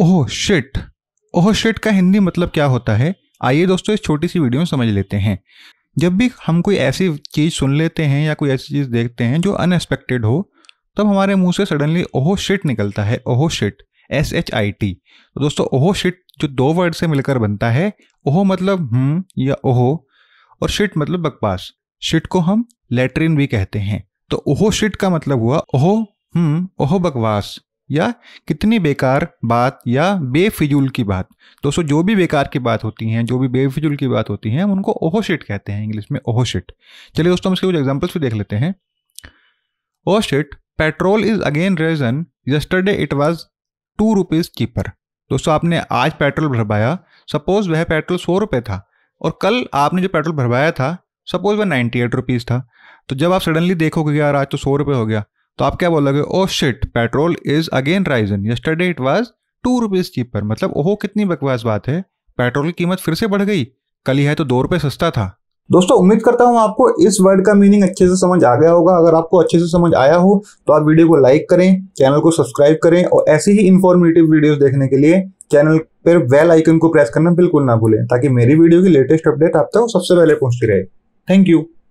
oh shit oh shit का हिंदी मतलब क्या होता है आइए दोस्तों इस छोटी सी वीडियो में समझ लेते हैं जब भी हम कोई ऐसी चीज़ सुन लेते हैं या कोई ऐसी चीज़ देखते हैं जो अनएक्सपेक्टेड हो तब हमारे मुंह से सडनली ओहो शिट निकलता है ओहो shit S H I T तो दोस्तों ओहो शिट जो दो वर्ड से मिलकर बनता है ओहो मतलब हम हम्म या ओहो और शिट मतलब बकवास शिट को हम लेटरिन भी कहते हैं तो ओहो शिट का मतलब हुआ ओहो हम हम्म, ओहो बकवास या कितनी बेकार बात या बेफिजूल की बात दोस्तों जो भी बेकार की बात होती हैं जो भी बेफिजूल की बात होती हैं उनको ओहोशिट कहते हैं इंग्लिश में ओहोशिट चलिए दोस्तों हम इसके कुछ एग्जाम्पल्स भी देख लेते हैं ओहोशिट petrol is again risen yesterday it was two rupees cheaper दोस्तों आपने आज पेट्रोल भरवाया सपोज वह पेट्रोल सौ रुपये था और कल आपने जो पेट्रोल भरवाया था सपोज वह नाइन्टी एट रुपीज़ था तो जब आप सडनली देखोगे यार आज तो सौ रुपये हो गया तो आप क्या बोलोगे oh shit petrol is again risen yesterday it was two rupees cheaper मतलब ओहो कितनी बकवास बात है पेट्रोल की कीमत फिर से बढ़ गई कल ही है तो दो रुपये सस्ता था दोस्तों उम्मीद करता हूँ आपको इस वर्ड का मीनिंग अच्छे से समझ आ गया होगा अगर आपको अच्छे से समझ आया हो तो आप वीडियो को लाइक करें चैनल को सब्सक्राइब करें और ऐसे ही इन्फॉर्मेटिव वीडियोस देखने के लिए चैनल पर वेल आइकन को प्रेस करना बिल्कुल ना भूलें ताकि मेरी वीडियो की लेटेस्ट अपडेट आप तक सबसे पहले पहुंचती रहे थैंक यू